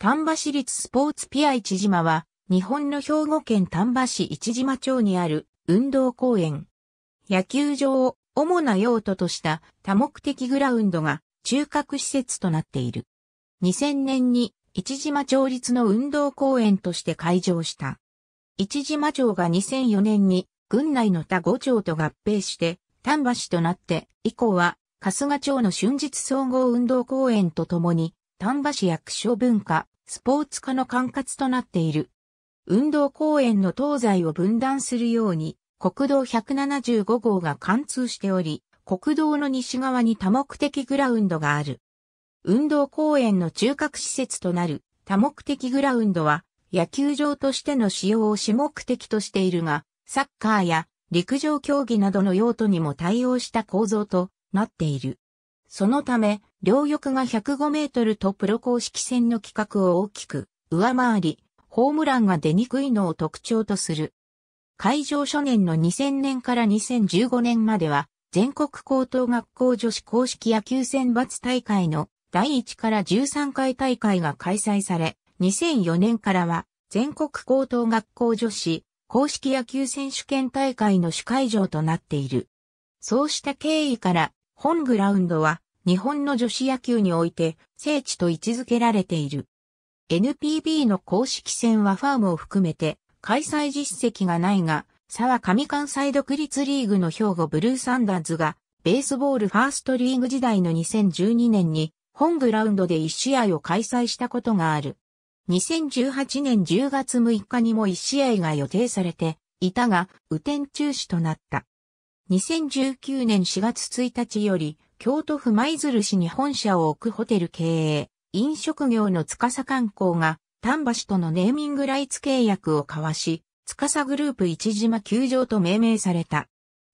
丹波市立スポーツピア市島は、日本の兵庫県丹波市市島町にある運動公園。野球場を主な用途とした多目的グラウンドが中核施設となっている。2000年に市島町立の運動公園として開場した。市島町が2004年に郡内の他5町と合併して丹波市となって以降は春日町の春日総合運動公園とともに丹波市役所文化スポーツ科の管轄となっている。運動公園の東西を分断するように、国道175号が貫通しており、国道の西側に多目的グラウンドがある。運動公園の中核施設となる多目的グラウンドは野球場としての使用を主目的としているが、サッカーや陸上競技などの用途にも対応した構造となっている。そのため、両翼が105メートルとプロ公式戦の規格を大きく上回り、ホームランが出にくいのを特徴とする。会場初年の2000年から2015年までは、全国高等学校女子公式野球選抜大会の第1から13回大会が開催され、2004年からは全国高等学校女子公式野球選手権大会の主会場となっている。そうした経緯から本グラウンドは日本の女子野球において聖地と位置づけられている。NPB の公式戦はファームを含めて開催実績がないが、沢上関西独立リーグの兵庫ブルーサンダーズがベースボールファーストリーグ時代の2012年に本グラウンドで1試合を開催したことがある。2018年10月6日にも1試合が予定されていたが、雨天中止となった。2019年4月1日より、京都府舞鶴市に本社を置くホテル経営、飲食業の司観光が、丹波市とのネーミングライツ契約を交わし、司グループ一島球場と命名された。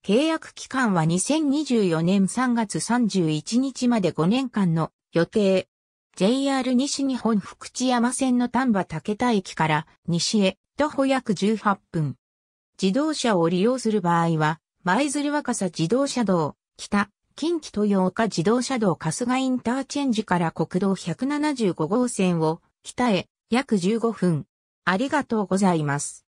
契約期間は2024年3月31日まで5年間の予定。JR 西日本福知山線の丹波竹田駅から西へ徒歩約18分。自動車を利用する場合は舞鶴若狭自動車道、北、近畿豊岡自動車道春日インターチェンジから国道175号線を北へ約15分。ありがとうございます。